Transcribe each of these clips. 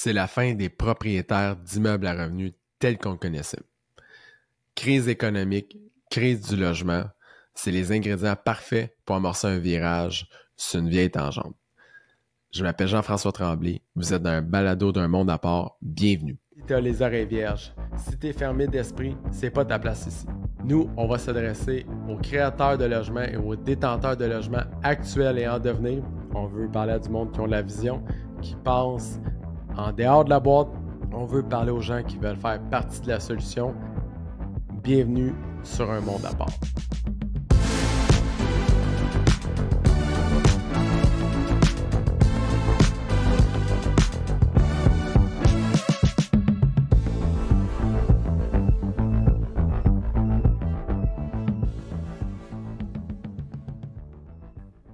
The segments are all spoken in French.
c'est la fin des propriétaires d'immeubles à revenus tels qu'on connaissait. Crise économique, crise du logement, c'est les ingrédients parfaits pour amorcer un virage sur une vieille tangente. Je m'appelle Jean-François Tremblay, vous êtes dans un balado d'un monde à part, bienvenue. Si t'as les oreilles vierges, si t'es fermé d'esprit, c'est pas ta place ici. Nous, on va s'adresser aux créateurs de logements et aux détenteurs de logements actuels et en devenir. On veut parler à du monde qui ont la vision, qui pensent en dehors de la boîte. On veut parler aux gens qui veulent faire partie de la solution. Bienvenue sur un monde à part.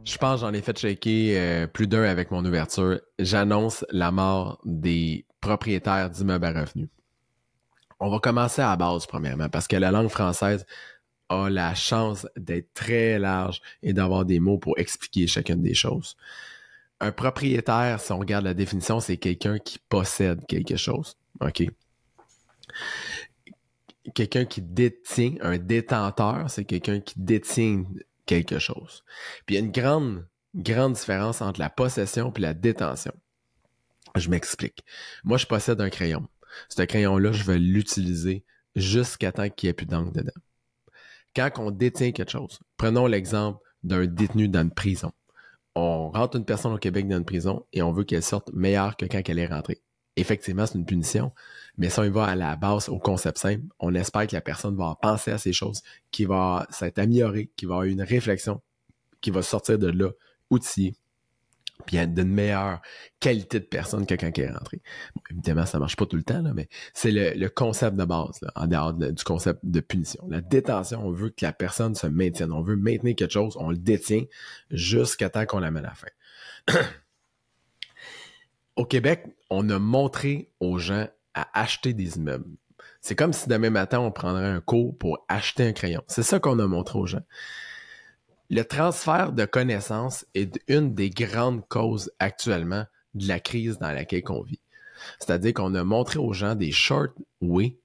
Je pense j'en ai fait checker euh, plus d'un avec mon ouverture. J'annonce la mort des propriétaires d'immeubles à revenus. On va commencer à la base, premièrement, parce que la langue française a la chance d'être très large et d'avoir des mots pour expliquer chacune des choses. Un propriétaire, si on regarde la définition, c'est quelqu'un qui possède quelque chose. OK? Quelqu'un qui détient, un détenteur, c'est quelqu'un qui détient quelque chose. Puis il y a une grande, grande différence entre la possession et la détention. Je m'explique. Moi, je possède un crayon. Ce crayon-là, je vais l'utiliser jusqu'à temps qu'il n'y ait plus d'angle dedans. Quand on détient quelque chose, prenons l'exemple d'un détenu dans une prison. On rentre une personne au Québec dans une prison et on veut qu'elle sorte meilleure que quand elle est rentrée. Effectivement, c'est une punition, mais si on y va à la base, au concept simple, on espère que la personne va penser à ces choses, qu'il va s'être amélioré, qu'il va avoir une réflexion, qu'il va sortir de là outillé, puis être d'une meilleure qualité de personne que quand il est rentré. évidemment, ça marche pas tout le temps, là, mais c'est le, concept de base, en dehors du concept de punition. La détention, on veut que la personne se maintienne, on veut maintenir quelque chose, on le détient jusqu'à temps qu'on l'amène à la fin. Au Québec, on a montré aux gens à acheter des immeubles. C'est comme si demain matin, on prendrait un cours pour acheter un crayon. C'est ça qu'on a montré aux gens. Le transfert de connaissances est une des grandes causes actuellement de la crise dans laquelle on vit. C'est-à-dire qu'on a montré aux gens des short ways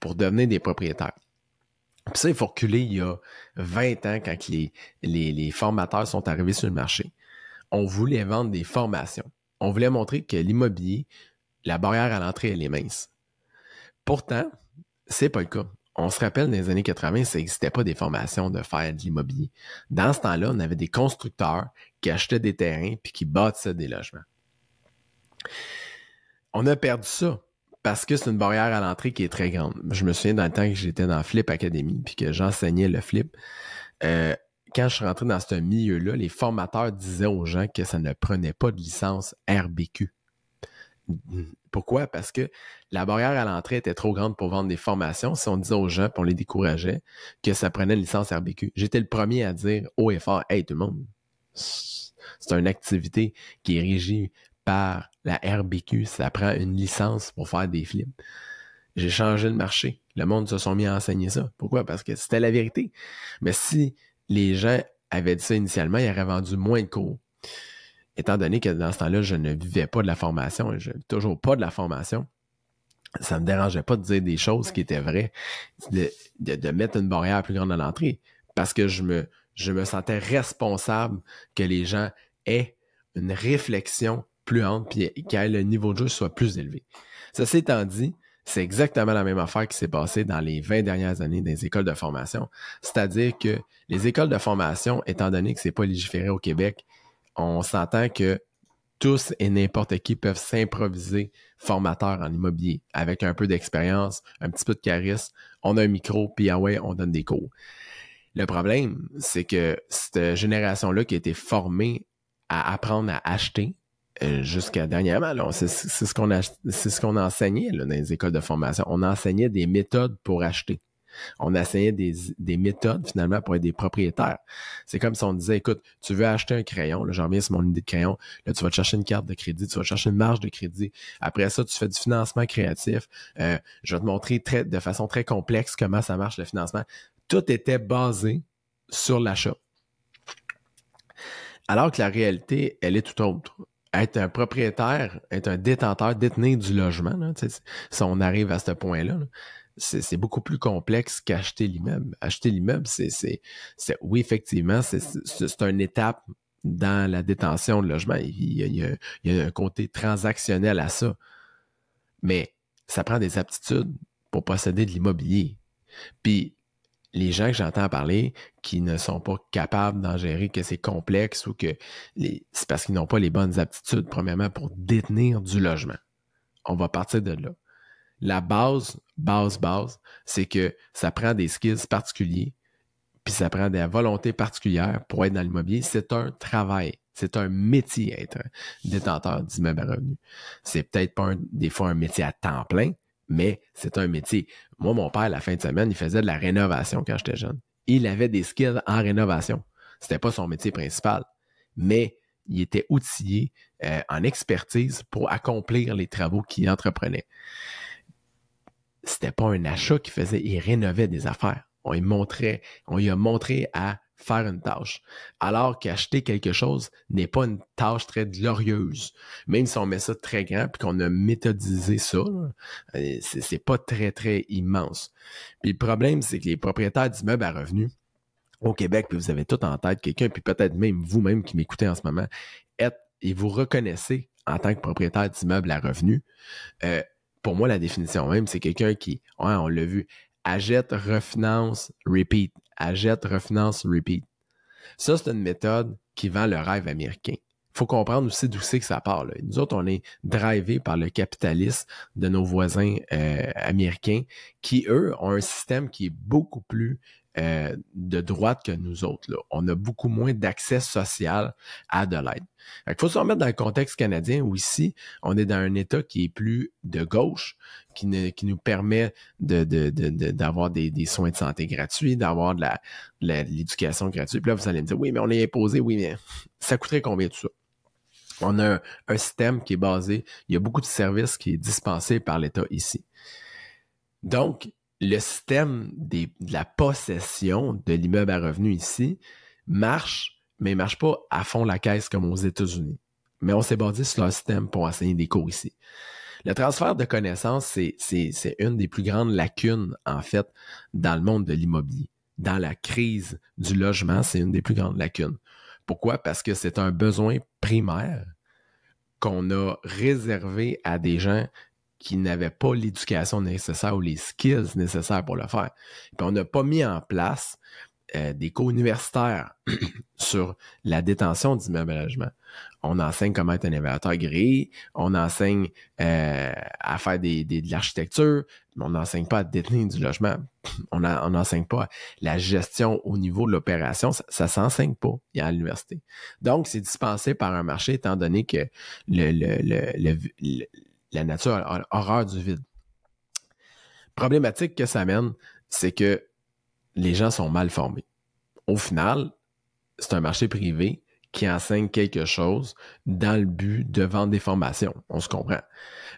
pour devenir des propriétaires. Puis ça, il faut reculer il y a 20 ans quand les, les formateurs sont arrivés sur le marché. On voulait vendre des formations. On voulait montrer que l'immobilier la barrière à l'entrée, elle est mince. Pourtant, c'est pas le cas. On se rappelle, dans les années 80, ça n'existait pas des formations de faire de l'immobilier. Dans ce temps-là, on avait des constructeurs qui achetaient des terrains puis qui bâtissaient des logements. On a perdu ça parce que c'est une barrière à l'entrée qui est très grande. Je me souviens dans le temps que j'étais dans Flip Academy puis que j'enseignais le Flip. Euh, quand je suis rentré dans ce milieu-là, les formateurs disaient aux gens que ça ne prenait pas de licence RBQ pourquoi? Parce que la barrière à l'entrée était trop grande pour vendre des formations. Si on disait aux gens, puis on les décourageait, que ça prenait une licence RBQ, j'étais le premier à dire haut et fort, hey tout le monde, c'est une activité qui est régie par la RBQ, ça prend une licence pour faire des films. J'ai changé le marché. Le monde se sont mis à enseigner ça. Pourquoi? Parce que c'était la vérité. Mais si les gens avaient dit ça initialement, ils auraient vendu moins de cours étant donné que dans ce temps-là, je ne vivais pas de la formation et je n'ai toujours pas de la formation, ça ne me dérangeait pas de dire des choses qui étaient vraies, de, de, mettre une barrière plus grande à l'entrée, parce que je me, je me sentais responsable que les gens aient une réflexion plus haute, et que le niveau de jeu soit plus élevé. Ceci étant dit, c'est exactement la même affaire qui s'est passée dans les 20 dernières années des écoles de formation. C'est-à-dire que les écoles de formation, étant donné que c'est pas légiféré au Québec, on s'entend que tous et n'importe qui peuvent s'improviser formateur en immobilier avec un peu d'expérience, un petit peu de charisme. On a un micro, puis ah ouais, on donne des cours. Le problème, c'est que cette génération-là qui a été formée à apprendre à acheter, euh, jusqu'à dernièrement, c'est ce qu'on a, ce qu'on enseignait dans les écoles de formation. On enseignait des méthodes pour acheter. On essayait des, méthodes finalement pour être des propriétaires. C'est comme si on disait, écoute, tu veux acheter un crayon, Le j'en reviens sur mon idée de crayon, là, tu vas te chercher une carte de crédit, tu vas te chercher une marge de crédit. Après ça, tu fais du financement créatif. Euh, je vais te montrer de façon très complexe comment ça marche le financement. Tout était basé sur l'achat. Alors que la réalité, elle est tout autre être un propriétaire, être un détenteur, détenir du logement, si on arrive à ce point-là, là c'est beaucoup plus complexe qu'acheter l'immeuble. Acheter l'immeuble, c'est oui, effectivement, c'est une étape dans la détention de logement. Il y, a, il y a, un côté transactionnel à ça. Mais ça prend des aptitudes pour posséder de l'immobilier. Puis les gens que j'entends parler qui ne sont pas capables d'en gérer, que c'est complexe ou que c'est parce qu'ils n'ont pas les bonnes aptitudes, premièrement, pour détenir du logement. On va partir de là la base, base, base, c'est que ça prend des skills particuliers, puis ça prend de la volonté particulière pour être dans l'immobilier. C'est un travail. C'est un métier être détenteur d'immeuble à revenus. C'est peut-être pas des fois un métier à temps plein, mais c'est un métier. Moi, mon père, la fin de semaine, il faisait de la rénovation quand j'étais jeune. Il avait des skills en rénovation. C'était pas son métier principal, mais il était outillé euh, en expertise pour accomplir les travaux qu'il entreprenait c'était pas un achat qui faisait, il rénovait des affaires. On y montrait, on lui a montré à faire une tâche. Alors qu'acheter quelque chose n'est pas une tâche très glorieuse. Même si on met ça très grand puis qu'on a méthodisé ça, euh, c'est pas très, très immense. Puis le problème, c'est que les propriétaires d'immeubles à revenus au Québec, puis vous avez tout en tête quelqu'un, puis peut-être même vous-même qui m'écoutez en ce moment, êtes, et vous reconnaissez en tant que propriétaire d'immeubles à revenus, euh, pour moi, la définition même, c'est quelqu'un qui, on l'a vu, achète, refinance, repeat. Achète, refinance, repeat. Ça, c'est une méthode qui vend le rêve américain. Il faut comprendre aussi d'où c'est que ça part. Nous autres, on est drivés par le capitalisme de nos voisins euh, américains qui, eux, ont un système qui est beaucoup plus euh, de droite que nous autres. On a beaucoup moins d'accès social à de l'aide. Il faut se remettre dans le contexte canadien où ici, on est dans un État qui est plus de gauche, qui, nous permet d'avoir des, soins de santé gratuits, d'avoir de l'éducation gratuite. Puis là, vous allez me dire, oui, mais on est imposé, oui, mais ça coûterait combien tout ça? On a un, système qui est basé, il y a beaucoup de services qui sont dispensés par l'État ici. Donc, le système de la possession de l'immeuble à revenu ici marche, mais il marche pas à fond la caisse comme aux États-Unis. Mais on s'est basé sur leur système pour enseigner des cours ici. Le transfert de connaissances, c'est une des plus grandes lacunes, en fait, dans le monde de l'immobilier. Dans la crise du logement, c'est une des plus grandes lacunes. Pourquoi? Parce que c'est un besoin primaire qu'on a réservé à des gens qui n'avaient pas l'éducation nécessaire ou les skills nécessaires pour le faire. Puis on n'a pas mis en place euh, des cours universitaires sur la détention du logement. On enseigne comment être un évaluateur gris, on enseigne euh, à faire des, de l'architecture, mais on n'enseigne pas à détenir du logement. on n'enseigne pas la gestion au niveau de l'opération. Ça ne s'enseigne pas à l'université. Donc, c'est dispensé par un marché étant donné que le, le, le la nature a, horreur du vide. Problématique que ça amène, c'est que les gens sont mal formés. Au final, c'est un marché privé qui enseigne quelque chose dans le but de vendre des formations. On se comprend.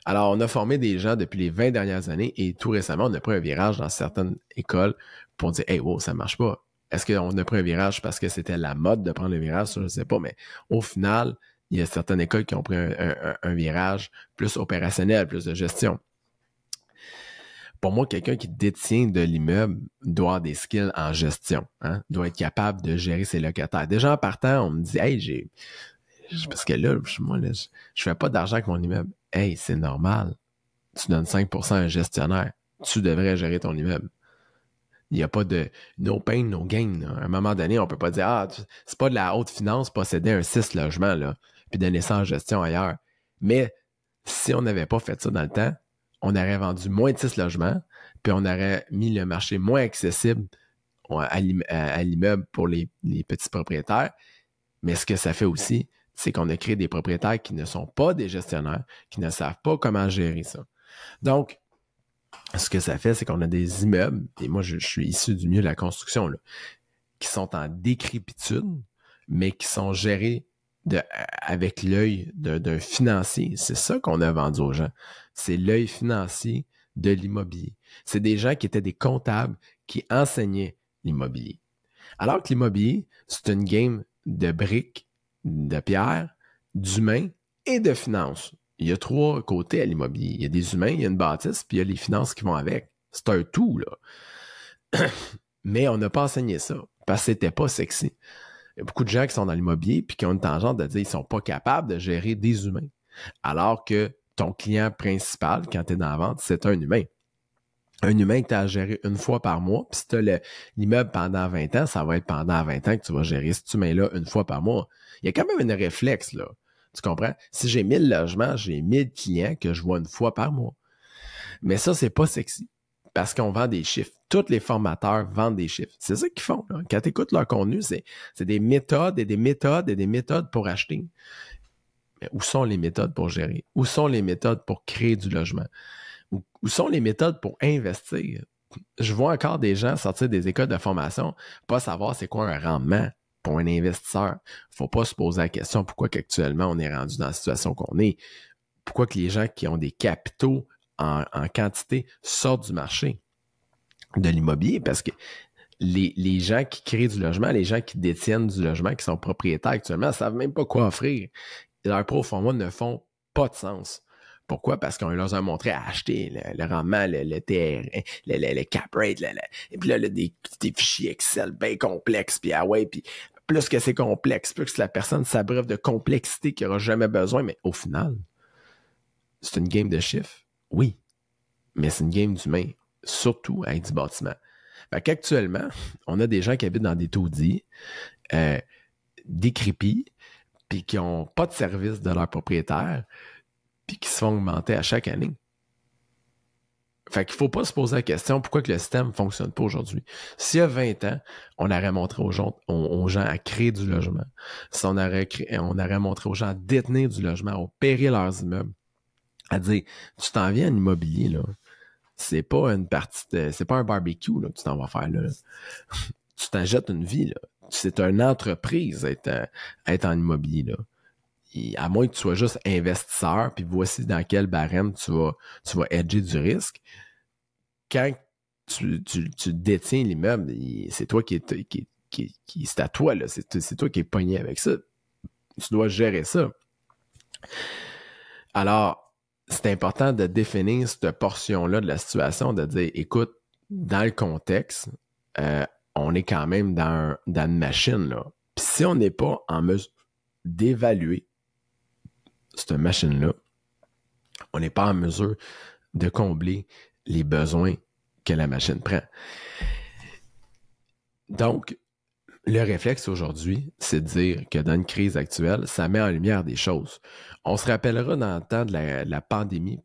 Alors, on a formé des gens depuis les 20 dernières années et tout récemment, on a pris un virage dans certaines écoles pour dire Hey, wow, ça marche pas. Est-ce qu'on a pris un virage parce que c'était la mode de prendre le virage? je ne sais pas, mais au final, il y a certaines écoles qui ont pris un, virage plus opérationnel, plus de gestion. Pour moi, quelqu'un qui détient de l'immeuble doit avoir des skills en gestion, hein, doit être capable de gérer ses locataires. Déjà en partant, on me dit Hey, j'ai. Parce que là, je, ne fais pas d'argent avec mon immeuble. Hey, c'est normal. Tu donnes 5 à un gestionnaire. Tu devrais gérer ton immeuble. Il n'y a pas de no pain, no gain. À un moment donné, on ne peut pas dire Ah, c'est pas de la haute finance posséder un six logements puis donner ça en gestion ailleurs. Mais si on n'avait pas fait ça dans le temps, on aurait vendu moins de six logements, puis on aurait mis le marché moins accessible à l'immeuble pour les, petits propriétaires. Mais ce que ça fait aussi, c'est qu'on a créé des propriétaires qui ne sont pas des gestionnaires, qui ne savent pas comment gérer ça. Donc, ce que ça fait, c'est qu'on a des immeubles, et moi je, je suis issu du milieu de la construction, là, qui sont en décrépitude, mais qui sont gérés avec l'œil d'un financier. C'est ça qu'on a vendu aux gens. C'est l'œil financier de l'immobilier. C'est des gens qui étaient des comptables qui enseignaient l'immobilier. Alors que l'immobilier, c'est une game de briques, de pierres, d'humains et de finances. Il y a trois côtés à l'immobilier. Il y a des humains, il y a une bâtisse, puis il y a les finances qui vont avec. C'est un tout, là. Mais on n'a pas enseigné ça parce que c'était pas sexy y a beaucoup de gens qui sont dans l'immobilier puis qui ont une tangente de dire qu'ils ne sont pas capables de gérer des humains. Alors que ton client principal, quand tu es dans la vente, c'est un humain. Un humain que tu as à gérer une fois par mois, puis si tu as l'immeuble pendant 20 ans, ça va être pendant 20 ans que tu vas gérer cet humain-là une fois par mois. Il y a quand même un réflexe, là. Tu comprends? Si j'ai 1000 logements, j'ai 1000 clients que je vois une fois par mois. Mais ça, c'est pas sexy parce qu'on vend des chiffres. Tous les formateurs vendent des chiffres. C'est ça qu'ils font. Quand tu écoutes leur contenu, c'est des méthodes et des méthodes et des méthodes pour acheter. Mais où sont les méthodes pour gérer? Où sont les méthodes pour créer du logement? Où, sont les méthodes pour investir? Je vois encore des gens sortir des écoles de formation, pas savoir c'est quoi un rendement pour un investisseur. Il ne Faut pas se poser la question pourquoi actuellement on est rendu dans la situation qu'on est. Pourquoi que les gens qui ont des capitaux en, quantité sortent du marché de l'immobilier parce que les, gens qui créent du logement, les gens qui détiennent du logement, qui sont propriétaires actuellement, ne savent même pas quoi offrir. Leurs pro moi, ne font pas de sens. Pourquoi? Parce qu'on leur a montré à acheter le, le rendement, le, le le, cap rate, et puis là, des, fichiers Excel bien complexes, puis ah ouais, puis plus que c'est complexe, plus que la personne s'abreuve de complexité qu'il n'aura jamais besoin, mais au final, c'est une game de chiffres oui, mais c'est une game d'humains, surtout avec du bâtiment. Fait qu'actuellement, on a des gens qui habitent dans des taudis, euh, décrépits, puis qui n'ont pas de service de leur propriétaire, puis qui se font augmenter à chaque année. Fait qu'il faut pas se poser la question pourquoi que le système fonctionne pas aujourd'hui. S'il y a 20 ans, on aurait montré aux gens, aux gens à créer du logement. Si on aurait, on aurait montré aux gens à détenir du logement, à opérer leurs immeubles, à dire tu t'en viens à immobilier là. C'est pas une partie c'est pas un barbecue là, que tu t'en vas faire là. tu t'en jettes une vie, là. C'est une entreprise être, euh, être en immobilier, là. à moins que tu sois juste investisseur, puis voici dans quel barème tu vas, tu vas du risque. Quand tu, tu, détiens l'immeuble, c'est toi qui est, qui, qui, c'est à toi, là. C'est, toi qui es pogné avec ça. Tu dois gérer ça. Alors, c'est important de définir cette portion-là de la situation, de dire, écoute, dans le contexte, euh, on est quand même dans, une machine. Là. Puis si on n'est pas en mesure d'évaluer cette machine-là, on n'est pas en mesure de combler les besoins que la machine prend. Donc, le réflexe aujourd'hui, c'est de dire que dans une crise actuelle, ça met en lumière des choses. On se rappellera dans le temps de la, pandémie.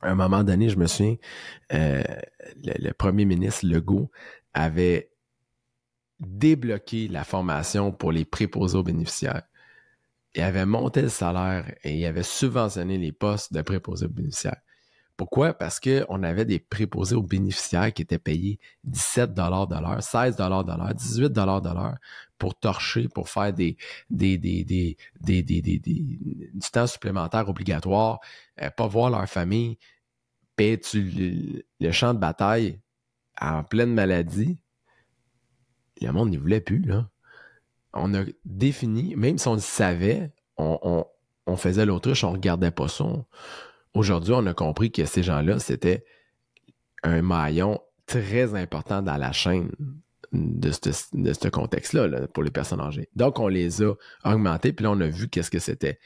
À un moment donné, je me souviens, euh, le, premier ministre Legault avait débloqué la formation pour les préposés aux bénéficiaires. Il avait monté le salaire et il avait subventionné les postes de préposés aux bénéficiaires. Pourquoi? Parce qu'on avait des préposés aux bénéficiaires qui étaient payés 17 de l'heure, 16 de l'heure, 18 de l'heure pour torcher, pour faire des, du temps supplémentaire obligatoire, euh, pas voir leur famille, payer le, le, champ de bataille en pleine maladie. Le monde n'y voulait plus, là. On a défini, même si on le savait, on, faisait l'autruche, on regardait pas ça. Aujourd'hui, on a compris que ces gens-là, c'était un maillon très important dans la chaîne de ce, contexte-là pour les personnes âgées. Donc, on les a augmentés, puis là, on a vu qu'est-ce que c'était.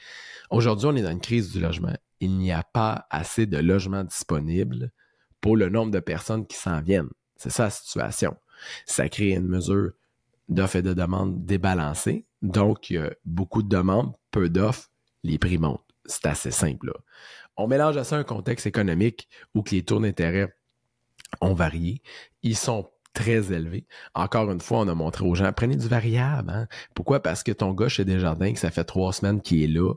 Aujourd'hui, on est dans une crise du logement. Il n'y a pas assez de logements disponibles pour le nombre de personnes qui s'en viennent. C'est ça la situation. Ça crée une mesure d'offres et de demandes débalancées. Donc, beaucoup de demandes, peu d'offres, les prix montent. C'est assez simple. Là. On mélange à ça un contexte économique où les taux d'intérêt ont varié. Ils sont très élevés. Encore une fois, on a montré aux gens, prenez du variable. Hein. Pourquoi? Parce que ton gars chez Desjardins, que ça fait trois semaines qu'il est là,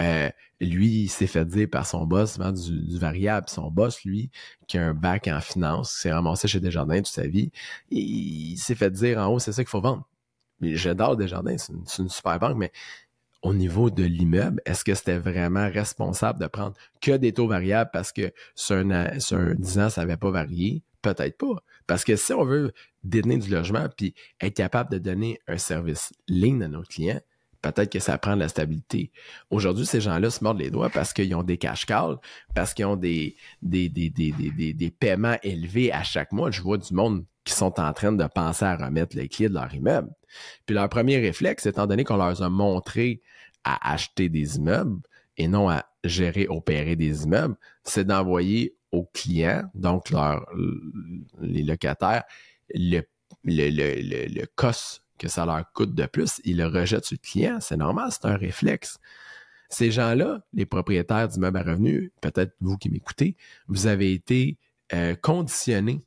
euh, lui, il s'est fait dire par son boss, du, variable. Son boss, lui, qui a un bac en finance, s'est ramassé chez Desjardins toute sa vie, il, s'est fait dire en haut, c'est ça qu'il faut vendre. J'adore Desjardins, c'est une super banque, mais au niveau de l'immeuble, est-ce que c'était vraiment responsable de prendre que des taux variables parce que sur un, 10 ans, ça n'avait pas varié? Peut-être pas. Parce que si on veut détenir du logement puis être capable de donner un service ligne à nos clients, peut-être que ça prend de la stabilité. Aujourd'hui, ces gens-là se mordent les doigts parce qu'ils ont des cash calls, parce qu'ils ont des, des, des, des, paiements élevés à chaque mois. Je vois du monde qui sont en train de penser à remettre les clés de leur immeuble. Puis leur premier réflexe, étant donné qu'on leur a montré à acheter des immeubles et non à gérer, opérer des immeubles, c'est d'envoyer aux clients, donc leur, les locataires, le, le, que ça leur coûte de plus. Ils le rejettent sur le client. C'est normal, c'est un réflexe. Ces gens-là, les propriétaires d'immeubles à revenus, peut-être vous qui m'écoutez, vous avez été euh, conditionnés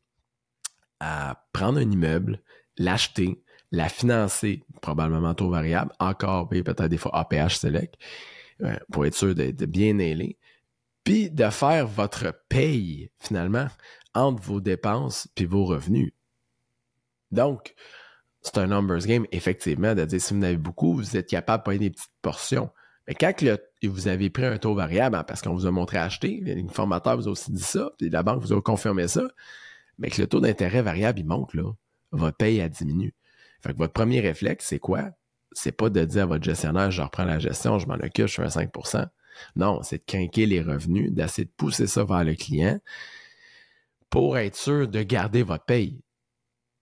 à prendre un immeuble, l'acheter, la financer, probablement taux variable, encore peut-être des fois APH Select, euh, pour être sûr de, bien nailer, puis de faire votre paye finalement entre vos dépenses puis vos revenus. Donc, c'est un numbers game, effectivement, de dire si vous en avez beaucoup, vous êtes capable de payer des petites portions. Mais quand vous avez pris un taux variable, hein, parce qu'on vous a montré acheter, le formateur vous a aussi dit ça, puis la banque vous a confirmé ça, mais que le taux d'intérêt variable, il monte, là, votre paye, a diminue. Fait que votre premier réflexe, c'est quoi? C'est pas de dire à votre gestionnaire, je reprends la gestion, je m'en occupe, je fais 5 Non, c'est de quinquer les revenus, d'essayer de pousser ça vers le client pour être sûr de garder votre paye.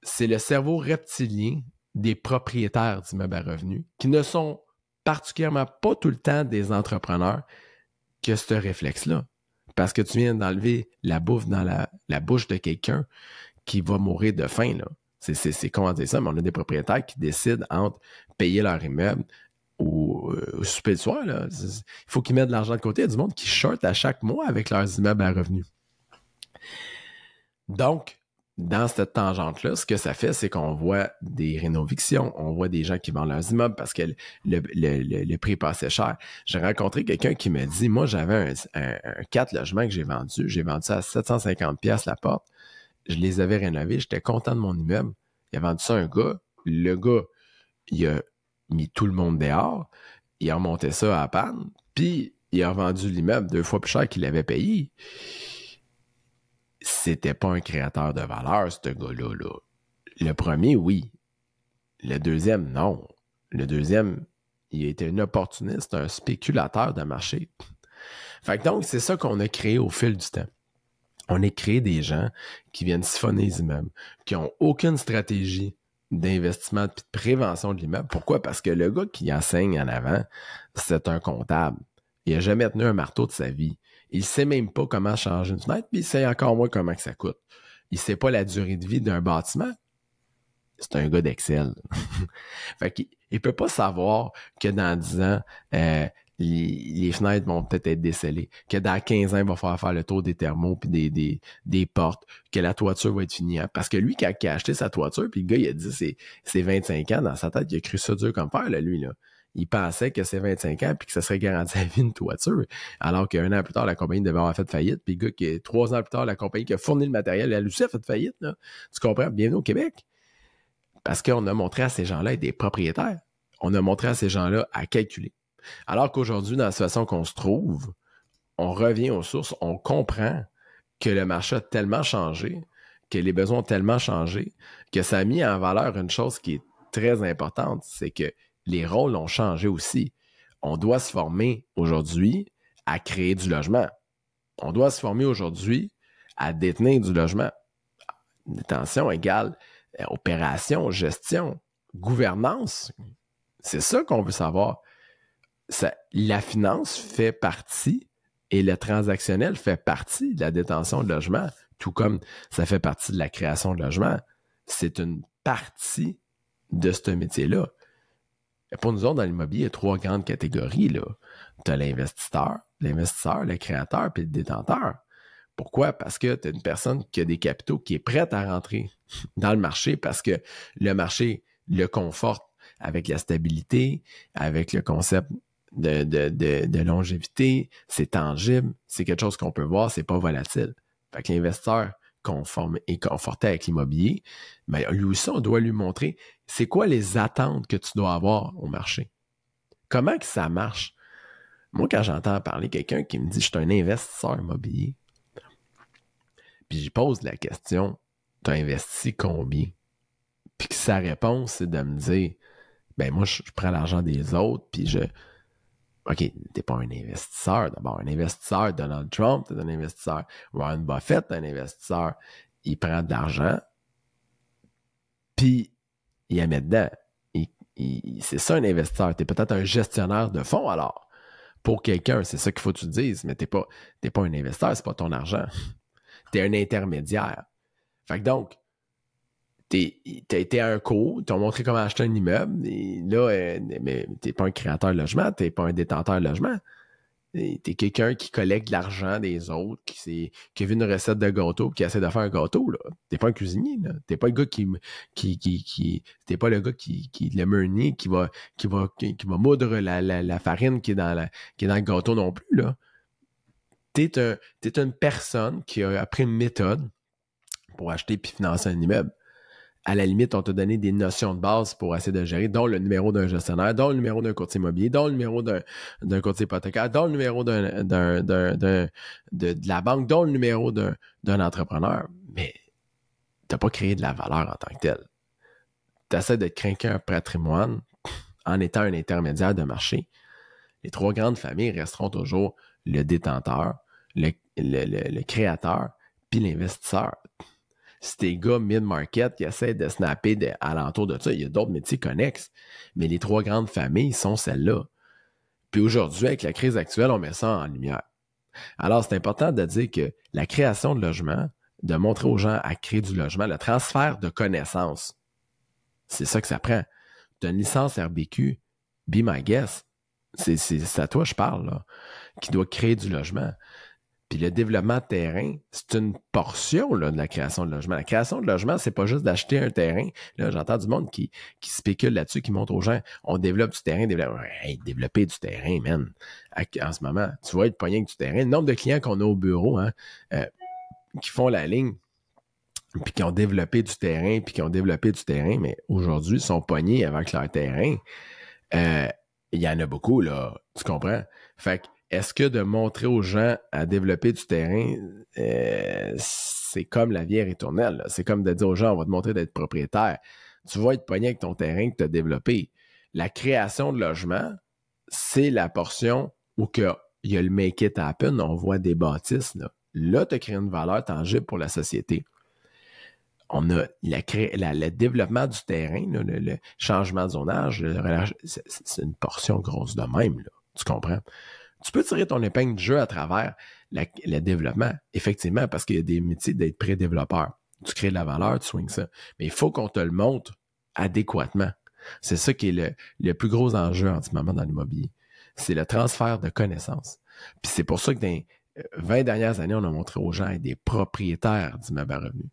C'est le cerveau reptilien des propriétaires d'immeubles à revenus qui ne sont particulièrement pas tout le temps des entrepreneurs que ce réflexe-là parce que tu viens d'enlever la bouffe dans la, bouche de quelqu'un qui va mourir de faim. Là. C'est, comment dire ça, mais on a des propriétaires qui décident entre payer leur immeuble ou euh, souper Il faut qu'ils mettent de l'argent de côté. Il y a du monde qui short à chaque mois avec leurs immeubles à revenus. Donc, dans cette tangente-là, ce que ça fait, c'est qu'on voit des rénovictions, on voit des gens qui vendent leurs immeubles parce que le, le, le, prix passait cher. J'ai rencontré quelqu'un qui m'a dit, moi j'avais un, logements que j'ai vendu, j'ai vendu ça à 750$ la porte, je les avais rénovés, j'étais content de mon immeuble. Il a vendu ça à un gars, le gars, il a mis tout le monde dehors, il a remonté ça à panne, puis il a vendu l'immeuble deux fois plus cher qu'il l'avait payé c'était pas un créateur de valeur, ce gars-là. Là. Le premier, oui. Le deuxième, non. Le deuxième, il était un opportuniste, un spéculateur de marché. Fait donc, c'est ça qu'on a créé au fil du temps. On a créé des gens qui viennent siphonner les immeubles, qui n'ont aucune stratégie d'investissement et de prévention de l'immeuble. Pourquoi? Parce que le gars qui enseigne en avant, c'est un comptable. Il n'a jamais tenu un marteau de sa vie. Il sait même pas comment changer une fenêtre, puis il sait encore moins comment que ça coûte. Il sait pas la durée de vie d'un bâtiment. C'est un gars d'Excel. fait qu'il peut pas savoir que dans 10 ans, euh, les, fenêtres vont peut-être être décellées, que dans 15 ans, il va falloir faire le tour des thermos puis des, des, des portes, que la toiture va être finie. Hein. Parce que lui, qui a acheté sa toiture, puis le gars, il a dit c'est 25 ans dans sa tête, il a cru ça dur comme faire, là, lui, là il pensait que c'est 25 ans puis que ça serait garanti à vie une toiture. Alors qu'un an plus tard, la compagnie devait avoir fait faillite. Puis trois ans plus tard, la compagnie qui a fourni le matériel à aussi a fait faillite. Tu comprends? Bienvenue au Québec. Parce qu'on a montré à ces gens-là être des propriétaires. On a montré à ces gens-là à calculer. Alors qu'aujourd'hui, dans la situation qu'on se trouve, on revient aux sources, on comprend que le marché a tellement changé, que les besoins ont tellement changé, que ça a mis en valeur une chose qui est très importante, c'est que les rôles ont changé aussi. On doit se former aujourd'hui à créer du logement. On doit se former aujourd'hui à détenir du logement. Détention égale euh, opération, gestion, gouvernance. C'est ça qu'on veut savoir. la finance fait partie et le transactionnel fait partie de la détention de logement, tout comme ça fait partie de la création de logement. C'est une partie de ce métier-là. Pour nous autres, dans l'immobilier, il y a trois grandes catégories. Tu as l'investisseur, l'investisseur, le créateur, puis le détenteur. Pourquoi? Parce que tu as une personne qui a des capitaux qui est prête à rentrer dans le marché parce que le marché le conforte avec la stabilité, avec le concept de, longévité, c'est tangible, c'est quelque chose qu'on peut voir, c'est pas volatile. Fait que l'investisseur, conforme et conforté avec l'immobilier, mais lui aussi, on doit lui montrer c'est quoi les attentes que tu dois avoir au marché. Comment que ça marche? Moi, quand j'entends parler quelqu'un qui me dit je suis un investisseur immobilier, puis j'y pose la question tu as investi combien? Puis sa réponse, c'est de me dire ben moi, je, prends l'argent des autres, puis je, OK, t'es pas un investisseur d'abord. Un investisseur, Donald Trump, t'es un investisseur. Warren Buffett, t'es un investisseur. Il prend de l'argent, puis il la met dedans. c'est ça un investisseur. T'es peut-être un gestionnaire de fonds alors. Pour quelqu'un, c'est ça qu'il faut que tu te dises, mais t'es pas, pas un investisseur, c'est pas ton argent. t'es un intermédiaire. Fait que donc, t'as été à un cours, t'as montré comment acheter un immeuble, et là, euh, t'es pas un créateur de logement, t'es pas un détenteur de logement. T'es quelqu'un qui collecte l'argent des autres, qui, qui a vu une recette de gâteau qui essaie de faire un gâteau. Là. T'es pas un cuisinier, T'es pas le gars qui. qui, qui, t'es pas le gars qui, qui le meunier qui va, qui va, qui, va moudre la, la, farine qui est, dans la, qui est dans le gâteau non plus. Là. T'es, un, une personne qui a appris une méthode pour acheter puis financer un immeuble à la limite, on t'a donné des notions de base pour essayer de gérer, dont le numéro d'un gestionnaire, dont le numéro d'un courtier immobilier, dont le numéro d'un courtier hypothécaire, dont le numéro de, la banque, dont le numéro d'un entrepreneur. Mais tu n'as pas créé de la valeur en tant que telle. Tu essaies de craquer un patrimoine en étant un intermédiaire de marché. Les trois grandes familles resteront toujours le détenteur, le créateur, puis l'investisseur. C'est tes gars mid-market qui essaient de snapper à alentour de ça, il y a d'autres métiers connexes. Mais les trois grandes familles sont celles-là. Puis aujourd'hui, avec la crise actuelle, on met ça en lumière. Alors, c'est important de dire que la création de logement, de montrer aux gens à créer du logement, le transfert de connaissances, c'est ça que ça prend. Tu as une licence RBQ, be my guest. C'est à toi je parle, là, qui doit créer du logement. Puis le développement de terrain, c'est une portion là, de la création de logement. La création de logement, c'est pas juste d'acheter un terrain. Là, j'entends du monde qui, qui spécule là-dessus, qui montre aux gens on développe du terrain, développe. développer du terrain, man. En ce moment, tu vois être pogné avec du terrain. Le nombre de clients qu'on a au bureau hein, euh, qui font la ligne, puis qui ont développé du terrain, puis qui ont développé du terrain, mais aujourd'hui, sont pognés avec leur terrain. Euh, il y en a beaucoup, là. Tu comprends? Fait que est-ce que de montrer aux gens à développer du terrain, euh, c'est comme la vie éternelle, C'est comme de dire aux gens, on va te montrer d'être propriétaire. Tu vas être pogné avec ton terrain que tu as développé. La création de logement, c'est la portion où que, il y a le make it happen, on voit des bâtisses. Là, là tu crées une valeur tangible pour la société. On a le développement du terrain, le, changement de zonage, c'est une portion grosse de même. Tu comprends? tu peux tirer ton épingle de jeu à travers le développement, effectivement, parce qu'il y a des métiers d'être pré-développeur. Tu crées de la valeur, tu swings ça. Mais il faut qu'on te le montre adéquatement. C'est ça qui est le, plus gros enjeu en ce moment dans l'immobilier. C'est le transfert de connaissances. Puis c'est pour ça que dans les 20 euh, dernières années, on a montré aux gens des propriétaires d'immeubles à revenus.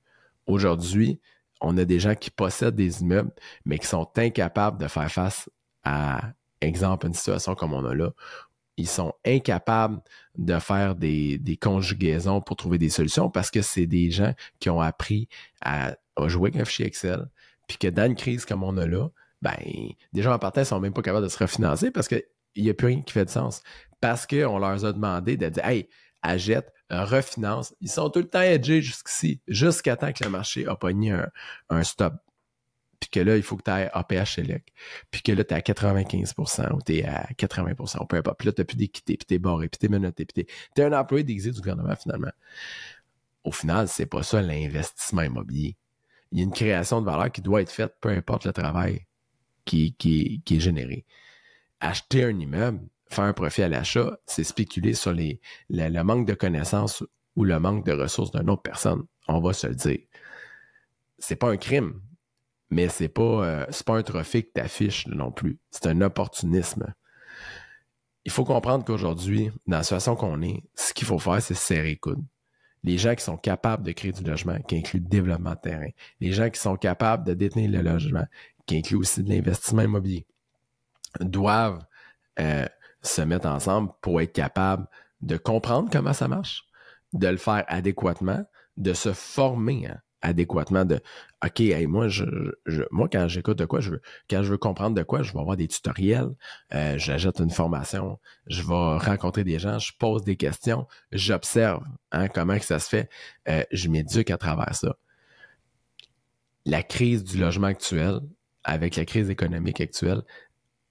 Aujourd'hui, on a des gens qui possèdent des immeubles, mais qui sont incapables de faire face à, exemple, une situation comme on a là, ils sont incapables de faire des, conjugaisons pour trouver des solutions parce que c'est des gens qui ont appris à, jouer avec un fichier Excel, puis que dans une crise comme on a là, ben, des gens en partant ne sont même pas capables de se refinancer parce qu'il n'y a plus rien qui fait de sens. Parce qu'on leur a demandé de dire Hey, achète, refinance. Ils sont tout le temps edgés jusqu'ici, jusqu'à temps que le marché a pogné un, un stop puis que là, il faut que tu aies APH Select, puis que là, tu es à 95 ou tu es à 80 ou peu importe. Puis là, tu n'as plus d'équité, puis tu es barré, puis tu es menotté, puis tu es, un employé d'exil du gouvernement finalement. Au final, c'est pas ça l'investissement immobilier. Il y a une création de valeur qui doit être faite, peu importe le travail qui, est généré. Acheter un immeuble, faire un profit à l'achat, c'est spéculer sur les, le, manque de connaissances ou le manque de ressources d'une autre personne. On va se le dire. C'est pas un crime mais c'est pas, euh, pas un trophée que tu non plus. C'est un opportunisme. Il faut comprendre qu'aujourd'hui, dans la situation qu'on est, ce qu'il faut faire, c'est serrer les coudes. Les gens qui sont capables de créer du logement, qui inclut le développement de terrain. Les gens qui sont capables de détenir le logement, qui inclut aussi de l'investissement immobilier, doivent euh, se mettre ensemble pour être capables de comprendre comment ça marche, de le faire adéquatement, de se former. Hein adéquatement de OK, et moi, je, moi, quand j'écoute de quoi, je veux, quand je veux comprendre de quoi, je vais avoir des tutoriels, euh, j'achète une formation, je vais rencontrer des gens, je pose des questions, j'observe hein, comment que ça se fait, euh, je m'éduque à travers ça. La crise du logement actuel, avec la crise économique actuelle,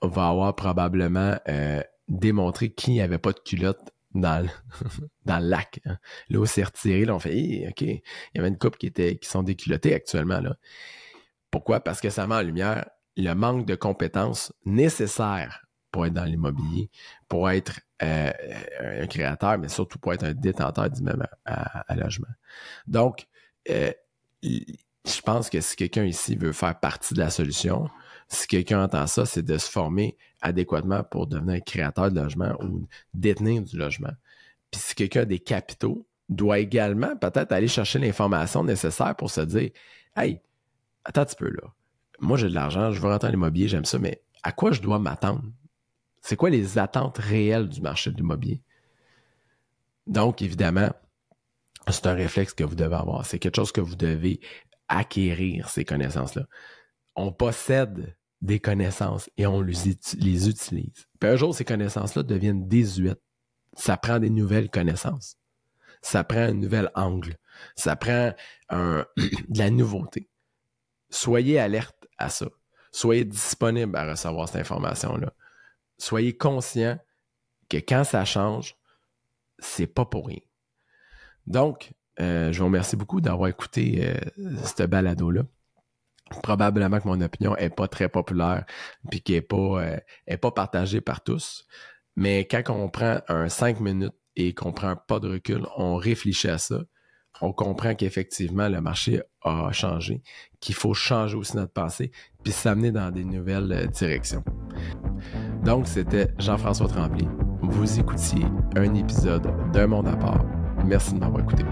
va avoir probablement euh, démontré qui n'avait pas de culotte dans le, lac. Hein. L'eau s'est retirée, là, on fait OK, il y avait une coupe qui qui sont déculottées actuellement. Là. Pourquoi? Parce que ça met en lumière le manque de compétences nécessaires pour être dans l'immobilier, pour être euh, un créateur, mais surtout pour être un détenteur du même à, logement. Donc, euh, je pense que si quelqu'un ici veut faire partie de la solution, si quelqu'un entend ça, c'est de se former adéquatement pour devenir créateur de logement ou détenir du logement. Puis si quelqu'un a des capitaux, doit également peut-être aller chercher l'information nécessaire pour se dire Hey, attends un petit peu là. Moi, j'ai de l'argent, je veux rentrer en immobilier, j'aime ça, mais à quoi je dois m'attendre? C'est quoi les attentes réelles du marché de l'immobilier? Donc, évidemment, c'est un réflexe que vous devez avoir. C'est quelque chose que vous devez acquérir, ces connaissances-là. On possède des connaissances et on les, utilise. Puis un jour, ces connaissances-là deviennent désuètes. Ça prend des nouvelles connaissances. Ça prend un nouvel angle. Ça prend de la nouveauté. Soyez alerte à ça. Soyez disponible à recevoir cette information-là. Soyez conscient que quand ça change, c'est pas pour rien. Donc, euh, je vous remercie beaucoup d'avoir écouté cette euh, ce balado-là probablement que mon opinion est pas très populaire puis qu'elle euh, est pas partagée par tous. Mais quand on prend un 5 minutes et qu'on prend pas de recul, on réfléchit à ça, on comprend qu'effectivement le marché a changé, qu'il faut changer aussi notre passé puis s'amener dans des nouvelles euh, directions. Donc c'était Jean-François Tremblay. Vous écoutiez un épisode d'un monde à part. Merci de m'avoir écouté.